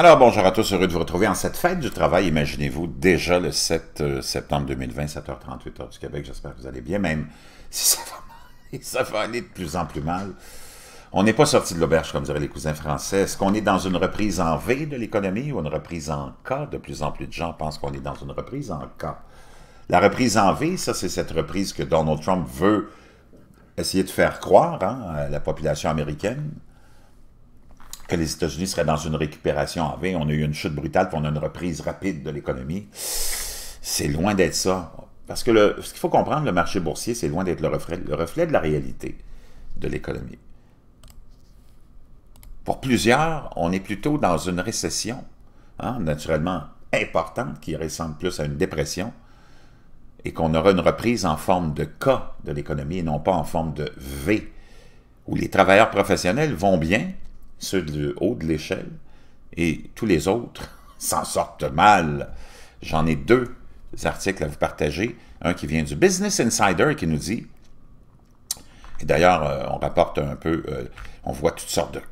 Alors bonjour à tous, heureux de vous retrouver en cette fête du travail. Imaginez-vous déjà le 7 euh, septembre 2020, 7h38 du Québec. J'espère que vous allez bien, même si ça va, mal, ça va aller de plus en plus mal. On n'est pas sorti de l'auberge, comme diraient les cousins français. Est-ce qu'on est dans une reprise en V de l'économie ou une reprise en K? De plus en plus de gens pensent qu'on est dans une reprise en K. La reprise en V, ça, c'est cette reprise que Donald Trump veut essayer de faire croire hein, à la population américaine, que les États-Unis seraient dans une récupération en V. On a eu une chute brutale, puis on a une reprise rapide de l'économie. C'est loin d'être ça. Parce que ce qu'il faut comprendre, le marché boursier, c'est loin d'être le reflet, le reflet de la réalité de l'économie. Pour plusieurs, on est plutôt dans une récession, hein, naturellement importante, qui ressemble plus à une dépression, et qu'on aura une reprise en forme de K de l'économie et non pas en forme de V, où les travailleurs professionnels vont bien, ceux du haut de l'échelle, et tous les autres s'en sortent mal. J'en ai deux articles à vous partager. Un qui vient du Business Insider qui nous dit, et d'ailleurs, euh, on rapporte un peu, euh, on voit toutes sortes de...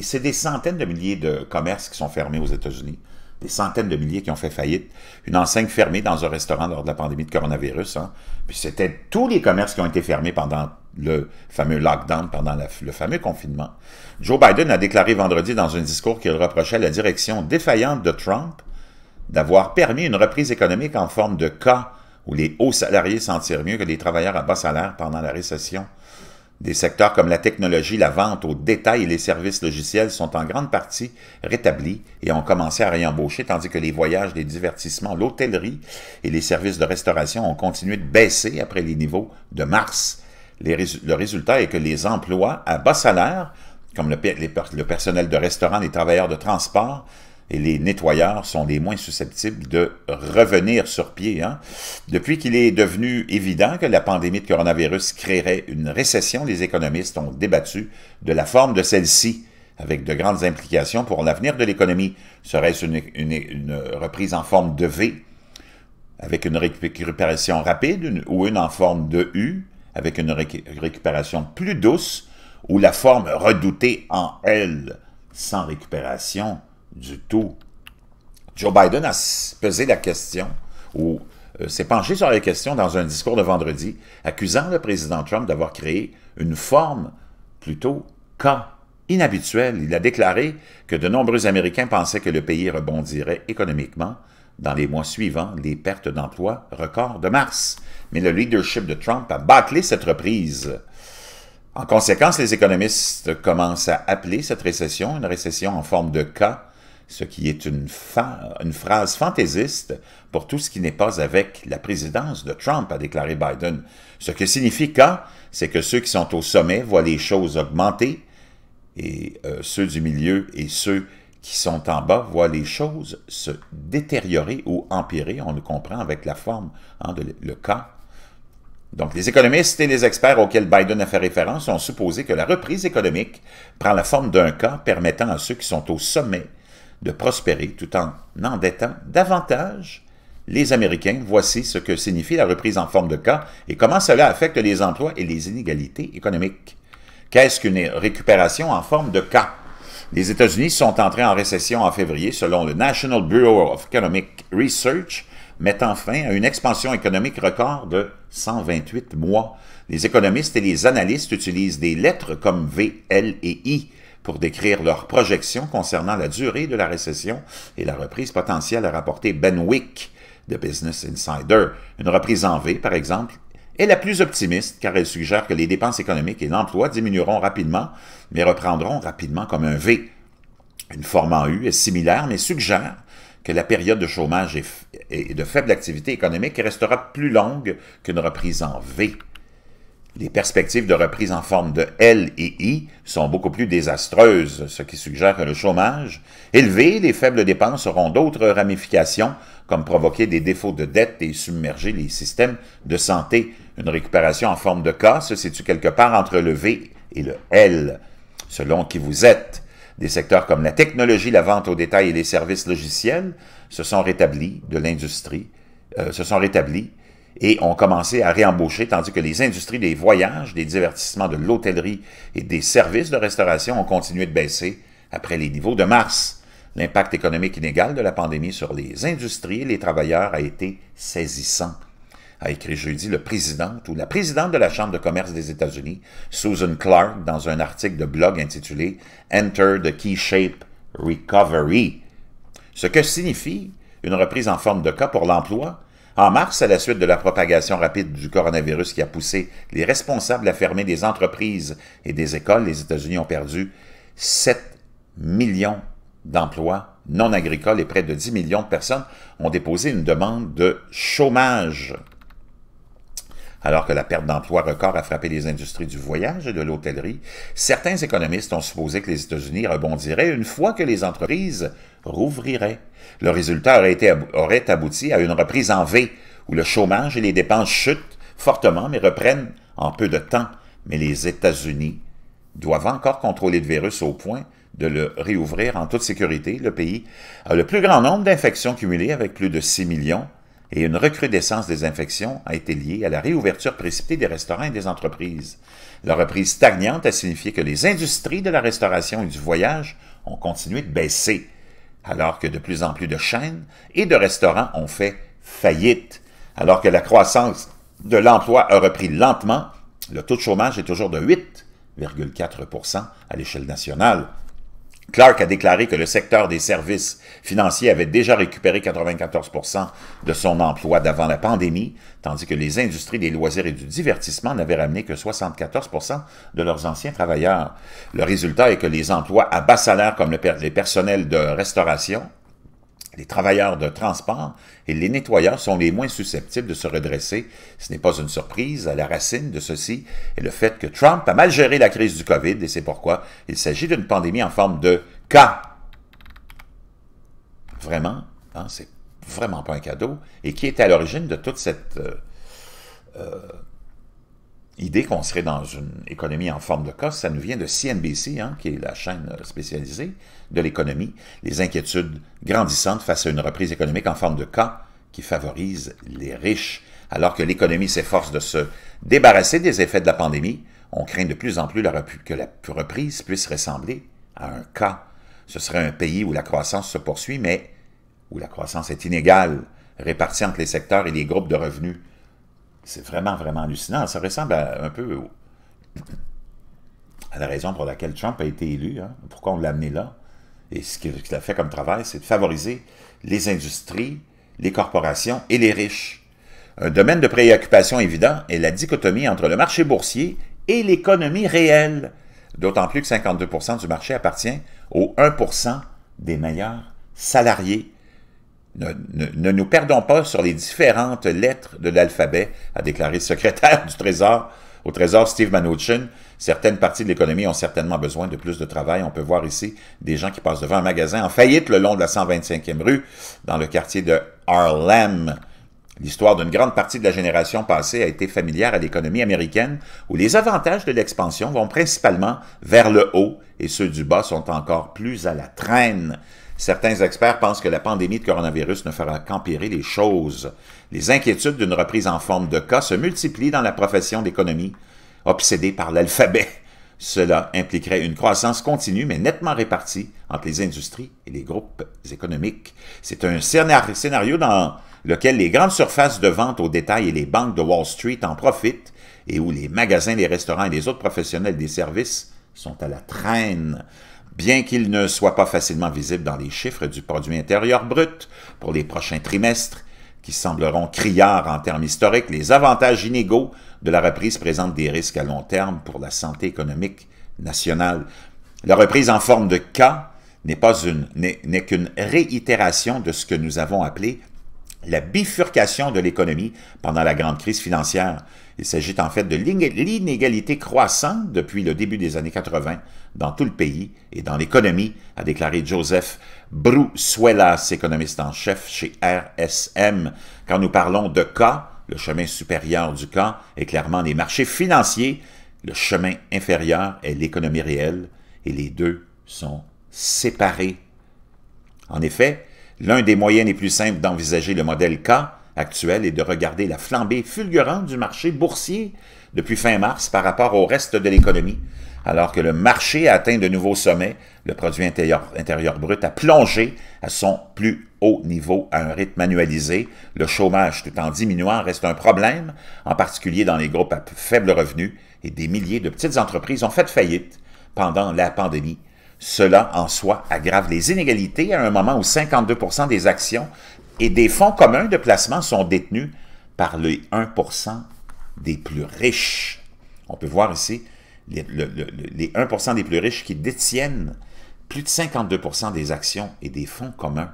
C'est des centaines de milliers de commerces qui sont fermés aux États-Unis, des centaines de milliers qui ont fait faillite, une enseigne fermée dans un restaurant lors de la pandémie de coronavirus. Hein. Puis c'était tous les commerces qui ont été fermés pendant le fameux lockdown pendant le fameux confinement. Joe Biden a déclaré vendredi dans un discours qu'il reprochait la direction défaillante de Trump d'avoir permis une reprise économique en forme de cas où les hauts salariés s'en tirent mieux que les travailleurs à bas salaire pendant la récession. Des secteurs comme la technologie, la vente au détail et les services logiciels sont en grande partie rétablis et ont commencé à réembaucher, tandis que les voyages, les divertissements, l'hôtellerie et les services de restauration ont continué de baisser après les niveaux de mars le résultat est que les emplois à bas salaire, comme le, personnel de restaurant, les travailleurs de transport, et les nettoyeurs sont les moins susceptibles de revenir sur pied. Hein. Depuis qu'il est devenu évident que la pandémie de coronavirus créerait une récession, les économistes ont débattu de la forme de celle-ci, avec de grandes implications pour l'avenir de l'économie. Serait-ce une, reprise en forme de V, avec une récupération rapide, ou une en forme de U, avec une récupération plus douce, ou la forme redoutée en elle, sans récupération du tout. Joe Biden a pesé la question, ou euh, s'est penché sur la question dans un discours de vendredi, accusant le président Trump d'avoir créé une forme plutôt cas inhabituelle. Il a déclaré que de nombreux Américains pensaient que le pays rebondirait économiquement, dans les mois suivants, les pertes d'emplois record de mars. Mais le leadership de Trump a bâclé cette reprise. En conséquence, les économistes commencent à appeler cette récession une récession en forme de cas, ce qui est une, phrase fantaisiste pour tout ce qui n'est pas avec la présidence de Trump, a déclaré Biden. Ce que signifie cas, c'est que ceux qui sont au sommet voient les choses augmenter et euh, ceux du milieu et ceux qui sont en bas voient les choses se détériorer ou empirer, on le comprend avec la forme, hein, de le cas. Donc, les économistes et les experts auxquels Biden a fait référence ont supposé que la reprise économique prend la forme d'un cas permettant à ceux qui sont au sommet de prospérer tout en endettant davantage les Américains. Voici ce que signifie la reprise en forme de cas et comment cela affecte les emplois et les inégalités économiques. Qu'est-ce qu'une récupération en forme de cas? Les États-Unis sont entrés en récession en février selon le National Bureau of Economic Research, mettant fin à une expansion économique record de 128 mois. Les économistes et les analystes utilisent des lettres comme V, L et I pour décrire leurs projections concernant la durée de la récession et la reprise potentielle à rapporter Benwick de Business Insider. Une reprise en V, par exemple, est la plus optimiste car elle suggère que les dépenses économiques et l'emploi diminueront rapidement, mais reprendront rapidement comme un V. Une forme en U est similaire, mais suggère que la période de chômage et de faible activité économique restera plus longue qu'une reprise en V. Les perspectives de reprise en forme de L et I sont beaucoup plus désastreuses, ce qui suggère que le chômage élevé et les faibles dépenses auront d'autres ramifications, comme provoquer des défauts de dette et submerger les systèmes de santé, une récupération en forme de cas se situe quelque part entre le V et le L, selon qui vous êtes. Des secteurs comme la technologie, la vente au détail et les services logiciels se sont rétablis de l'industrie, euh, se sont rétablis et ont commencé à réembaucher, tandis que les industries des voyages, des divertissements, de l'hôtellerie et des services de restauration ont continué de baisser après les niveaux de mars. L'impact économique inégal de la pandémie sur les industries et les travailleurs a été saisissant a écrit jeudi le président ou la présidente de la Chambre de commerce des États-Unis, Susan Clark, dans un article de blog intitulé Enter the Key-Shape Recovery, ce que signifie une reprise en forme de cas pour l'emploi, en mars, à la suite de la propagation rapide du coronavirus qui a poussé les responsables à fermer des entreprises et des écoles, les États-Unis ont perdu 7 millions d'emplois non agricoles et près de 10 millions de personnes ont déposé une demande de chômage alors que la perte d'emplois record a frappé les industries du voyage et de l'hôtellerie, certains économistes ont supposé que les États-Unis rebondiraient une fois que les entreprises rouvriraient. Le résultat aurait, aurait abouti à une reprise en V, où le chômage et les dépenses chutent fortement mais reprennent en peu de temps. Mais les États-Unis doivent encore contrôler le virus au point de le réouvrir en toute sécurité. Le pays a le plus grand nombre d'infections cumulées avec plus de 6 millions et une recrudescence des infections a été liée à la réouverture précipitée des restaurants et des entreprises. La reprise stagnante a signifié que les industries de la restauration et du voyage ont continué de baisser, alors que de plus en plus de chaînes et de restaurants ont fait faillite, alors que la croissance de l'emploi a repris lentement, le taux de chômage est toujours de 8,4 à l'échelle nationale. Clark a déclaré que le secteur des services financiers avait déjà récupéré 94 de son emploi d'avant la pandémie, tandis que les industries des loisirs et du divertissement n'avaient ramené que 74 de leurs anciens travailleurs. Le résultat est que les emplois à bas salaire comme le les personnels de restauration, les travailleurs de transport et les nettoyeurs sont les moins susceptibles de se redresser. Ce n'est pas une surprise. À la racine de ceci est le fait que Trump a mal géré la crise du COVID et c'est pourquoi il s'agit d'une pandémie en forme de cas. Vraiment, hein, c'est vraiment pas un cadeau. Et qui est à l'origine de toute cette euh, euh, idée qu'on serait dans une économie en forme de cas, ça nous vient de CNBC, hein, qui est la chaîne spécialisée de l'économie, les inquiétudes grandissantes face à une reprise économique en forme de cas qui favorise les riches. Alors que l'économie s'efforce de se débarrasser des effets de la pandémie, on craint de plus en plus que la reprise puisse ressembler à un cas. Ce serait un pays où la croissance se poursuit, mais où la croissance est inégale, répartie entre les secteurs et les groupes de revenus. C'est vraiment, vraiment hallucinant. Ça ressemble un peu à la raison pour laquelle Trump a été élu, hein. pourquoi on l'a amené là. Et ce qu'il a fait comme travail, c'est de favoriser les industries, les corporations et les riches. Un domaine de préoccupation évident est la dichotomie entre le marché boursier et l'économie réelle, d'autant plus que 52 du marché appartient aux 1 des meilleurs salariés ne, nous perdons pas sur les différentes lettres de l'alphabet, a déclaré le secrétaire du Trésor au Trésor Steve Mnuchin. Certaines parties de l'économie ont certainement besoin de plus de travail. On peut voir ici des gens qui passent devant un magasin en faillite le long de la 125e rue dans le quartier de Harlem. L'histoire d'une grande partie de la génération passée a été familière à l'économie américaine, où les avantages de l'expansion vont principalement vers le haut et ceux du bas sont encore plus à la traîne. Certains experts pensent que la pandémie de coronavirus ne fera qu'empirer les choses. Les inquiétudes d'une reprise en forme de cas se multiplient dans la profession d'économie, obsédée par l'alphabet. Cela impliquerait une croissance continue mais nettement répartie entre les industries et les groupes économiques. C'est un scénario dans lequel les grandes surfaces de vente au détail et les banques de Wall Street en profitent et où les magasins, les restaurants et les autres professionnels des services sont à la traîne. Bien qu'il ne soit pas facilement visible dans les chiffres du produit intérieur brut pour les prochains trimestres, qui sembleront criards en termes historiques, les avantages inégaux de la reprise présentent des risques à long terme pour la santé économique nationale. La reprise en forme de cas n'est qu'une réitération de ce que nous avons appelé la bifurcation de l'économie pendant la grande crise financière. Il s'agit en fait de l'inégalité croissante depuis le début des années 80 dans tout le pays et dans l'économie, a déclaré Joseph Brusuelas, économiste en chef chez RSM. Quand nous parlons de cas, le chemin supérieur du cas est clairement les marchés financiers, le chemin inférieur est l'économie réelle, et les deux sont séparés. En effet, l'un des moyens les plus simples d'envisager le modèle K actuel est de regarder la flambée fulgurante du marché boursier depuis fin mars par rapport au reste de l'économie, alors que le marché a atteint de nouveaux sommets, le produit intérieur, brut a plongé à son plus haut niveau à un rythme annualisé. Le chômage, tout en diminuant, reste un problème, en particulier dans les groupes à faible revenu, et des milliers de petites entreprises ont fait faillite pendant la pandémie. Cela en soi aggrave les inégalités à un moment où 52 des actions et des fonds communs de placement sont détenus par les 1 des plus riches. On peut voir ici les, 1 des plus riches qui détiennent plus de 52 des actions et des fonds communs.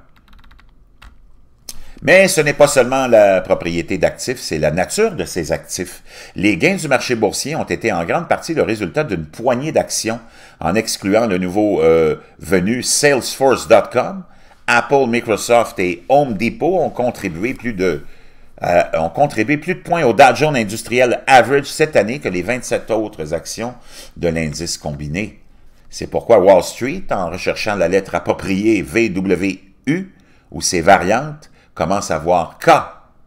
Mais ce n'est pas seulement la propriété d'actifs, c'est la nature de ces actifs. Les gains du marché boursier ont été en grande partie le résultat d'une poignée d'actions, en excluant le nouveau euh, venu Salesforce.com, Apple, Microsoft et Home Depot ont contribué plus de euh, ont contribué plus de points au Dow Jones Industriel Average cette année que les 27 autres actions de l'indice combiné. C'est pourquoi Wall Street, en recherchant la lettre appropriée VWU ou ses variantes, commence à voir K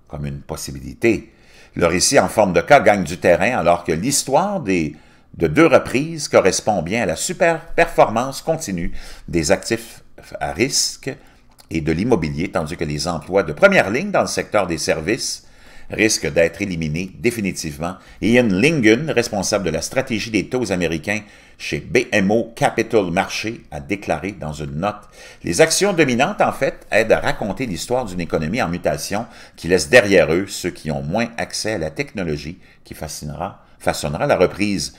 comme une possibilité. Le récit en forme de K gagne du terrain alors que l'histoire des de deux reprises correspond bien à la super performance continue des actifs à risque et de l'immobilier, tandis que les emplois de première ligne dans le secteur des services risquent d'être éliminés définitivement. Ian Lingen, responsable de la stratégie des taux américains chez BMO Capital Marché, a déclaré dans une note Les actions dominantes, en fait, aident à raconter l'histoire d'une économie en mutation qui laisse derrière eux ceux qui ont moins accès à la technologie qui fascinera, façonnera la reprise.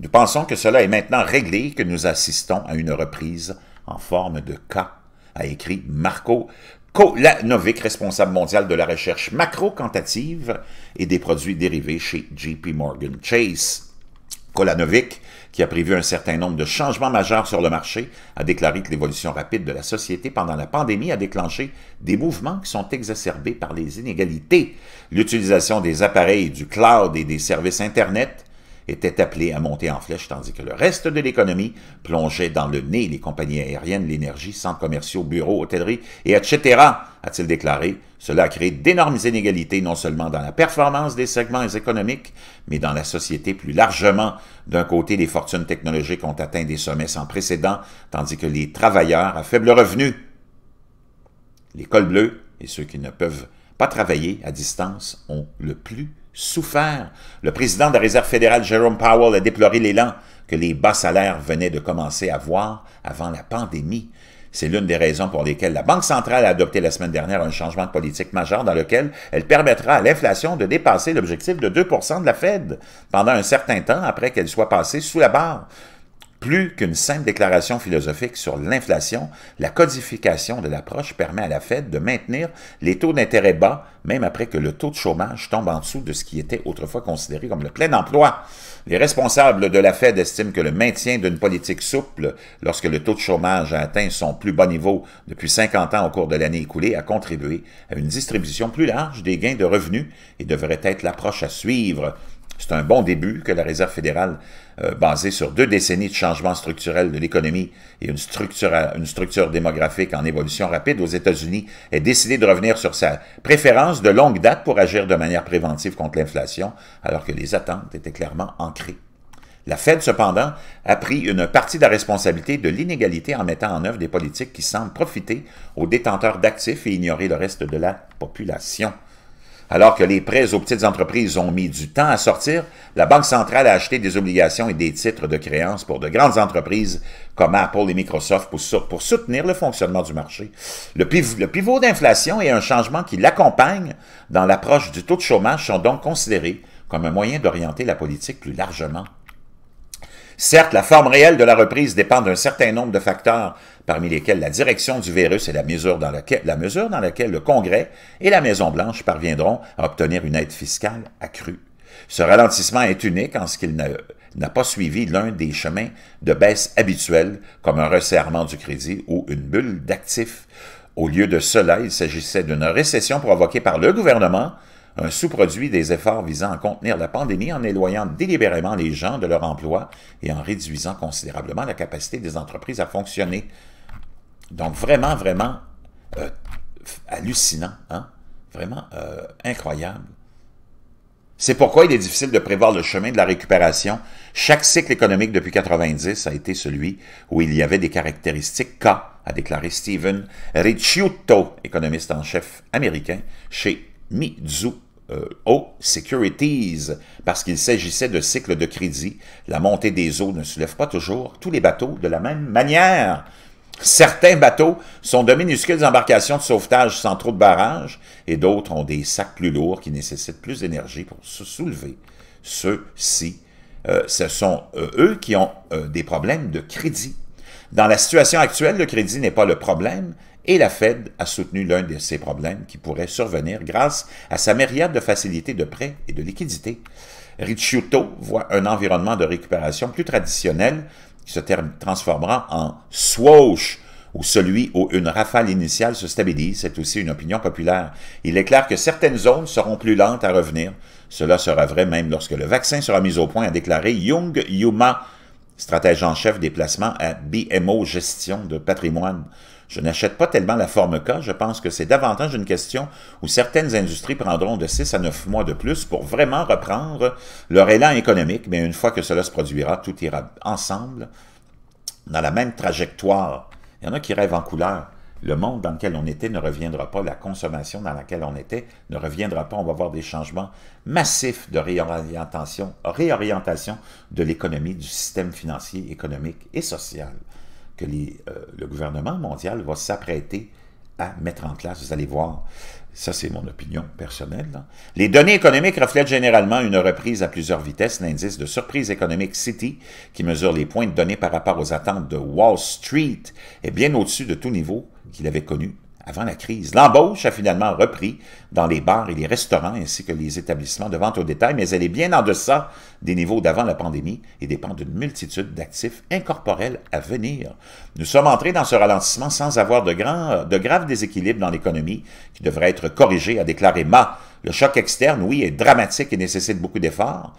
Nous pensons que cela est maintenant réglé que nous assistons à une reprise en forme de cas a écrit Marco Kolanovic, responsable mondial de la recherche macro-quantitative et des produits dérivés chez JP Morgan Chase. Kolanovic, qui a prévu un certain nombre de changements majeurs sur le marché, a déclaré que l'évolution rapide de la société pendant la pandémie a déclenché des mouvements qui sont exacerbés par les inégalités. L'utilisation des appareils du cloud et des services Internet était appelé à monter en flèche, tandis que le reste de l'économie plongeait dans le nez les compagnies aériennes, l'énergie, centres commerciaux, bureaux, hôtellerie, et etc., a-t-il déclaré. Cela a créé d'énormes inégalités, non seulement dans la performance des segments économiques, mais dans la société plus largement. D'un côté, les fortunes technologiques ont atteint des sommets sans précédent, tandis que les travailleurs à faible revenu, les cols bleus et ceux qui ne peuvent pas travailler à distance, ont le plus souffert. Le président de la Réserve fédérale, Jerome Powell, a déploré l'élan que les bas salaires venaient de commencer à voir avant la pandémie. C'est l'une des raisons pour lesquelles la Banque centrale a adopté la semaine dernière un changement de politique majeur dans lequel elle permettra à l'inflation de dépasser l'objectif de 2 de la Fed pendant un certain temps après qu'elle soit passée sous la barre. Plus qu'une simple déclaration philosophique sur l'inflation, la codification de l'approche permet à la Fed de maintenir les taux d'intérêt bas, même après que le taux de chômage tombe en dessous de ce qui était autrefois considéré comme le plein emploi. Les responsables de la Fed estiment que le maintien d'une politique souple, lorsque le taux de chômage a atteint son plus bas niveau depuis 50 ans au cours de l'année écoulée, a contribué à une distribution plus large des gains de revenus et devrait être l'approche à suivre. C'est un bon début que la Réserve fédérale, euh, basée sur deux décennies de changements structurels de l'économie et une structure, une structure démographique en évolution rapide aux États-Unis, ait décidé de revenir sur sa préférence de longue date pour agir de manière préventive contre l'inflation, alors que les attentes étaient clairement ancrées. La Fed, cependant, a pris une partie de la responsabilité de l'inégalité en mettant en œuvre des politiques qui semblent profiter aux détenteurs d'actifs et ignorer le reste de la population. Alors que les prêts aux petites entreprises ont mis du temps à sortir, la Banque centrale a acheté des obligations et des titres de créances pour de grandes entreprises comme Apple et Microsoft pour, soutenir le fonctionnement du marché. Le, pivot d'inflation et un changement qui l'accompagne dans l'approche du taux de chômage sont donc considérés comme un moyen d'orienter la politique plus largement Certes, la forme réelle de la reprise dépend d'un certain nombre de facteurs, parmi lesquels la direction du virus et la mesure dans laquelle, le Congrès et la Maison-Blanche parviendront à obtenir une aide fiscale accrue. Ce ralentissement est unique en ce qu'il n'a pas suivi l'un des chemins de baisse habituels, comme un resserrement du crédit ou une bulle d'actifs. Au lieu de cela, il s'agissait d'une récession provoquée par le gouvernement un sous-produit des efforts visant à contenir la pandémie en éloignant délibérément les gens de leur emploi et en réduisant considérablement la capacité des entreprises à fonctionner. Donc vraiment, vraiment euh, hallucinant, hein? vraiment euh, incroyable. C'est pourquoi il est difficile de prévoir le chemin de la récupération. Chaque cycle économique depuis 90 a été celui où il y avait des caractéristiques K, a déclaré Steven Ricciuto, économiste en chef américain chez Mizu aux euh, oh, Securities, parce qu'il s'agissait de cycles de crédit. La montée des eaux ne soulève pas toujours tous les bateaux de la même manière. Certains bateaux sont de minuscules embarcations de sauvetage sans trop de barrages, et d'autres ont des sacs plus lourds qui nécessitent plus d'énergie pour se soulever. Ceux-ci, euh, ce sont euh, eux qui ont des problèmes de crédit. Dans la situation actuelle, le crédit n'est pas le problème, et la Fed a soutenu l'un de ces problèmes qui pourrait survenir grâce à sa myriade de facilités de prêt et de liquidités. Ricciuto voit un environnement de récupération plus traditionnel qui se transformera en swoosh ou celui où une rafale initiale se stabilise, c'est aussi une opinion populaire. Il est clair que certaines zones seront plus lentes à revenir. Cela sera vrai même lorsque le vaccin sera mis au point, a déclaré Jung Yuma, stratège en chef des placements à BMO Gestion de patrimoine. Je n'achète pas tellement la forme K, je pense que c'est davantage une question où certaines industries prendront de 6 à 9 mois de plus pour vraiment reprendre leur élan économique, mais une fois que cela se produira, tout ira ensemble dans la même trajectoire. Il y en a qui rêvent en couleur. Le monde dans lequel on était ne reviendra pas, la consommation dans laquelle on était ne reviendra pas. On va voir des changements massifs de réorientation, réorientation de l'économie, du système financier, économique et social que euh, le gouvernement mondial va s'apprêter à mettre en place. Vous allez voir, ça c'est mon opinion personnelle. Les données économiques reflètent généralement une reprise à plusieurs vitesses. L'indice de surprise économique City, qui mesure les points de données par rapport aux attentes de Wall Street, est bien au-dessus de tout niveau qu'il avait connu avant la crise. L'embauche a finalement repris dans les bars et les restaurants ainsi que les établissements de vente au détail, mais elle est bien en deçà des niveaux d'avant la pandémie et dépend d'une multitude d'actifs incorporels à venir. Nous sommes entrés dans ce ralentissement sans avoir de, grand, de graves déséquilibres dans l'économie qui devraient être corrigés, a déclaré Ma. Le choc externe, oui, est dramatique et nécessite beaucoup d'efforts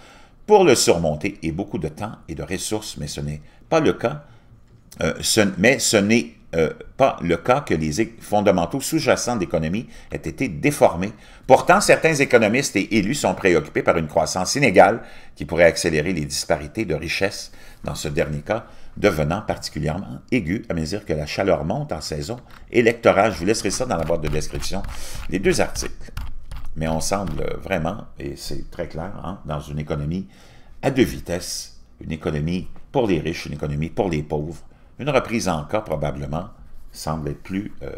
pour le surmonter et beaucoup de temps et de ressources, mais ce n'est pas le cas. Euh, ce, mais ce n'est euh, pas le cas que les fondamentaux sous-jacents d'économie aient été déformés. Pourtant, certains économistes et élus sont préoccupés par une croissance inégale qui pourrait accélérer les disparités de richesse, dans ce dernier cas, devenant particulièrement aiguë à mesure que la chaleur monte en saison électorale. Je vous laisserai ça dans la boîte de description, des deux articles. Mais on semble vraiment, et c'est très clair, hein, dans une économie à deux vitesses, une économie pour les riches, une économie pour les pauvres, une reprise en cas, probablement, semble être plus euh,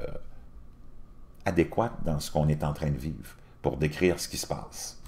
adéquate dans ce qu'on est en train de vivre pour décrire ce qui se passe.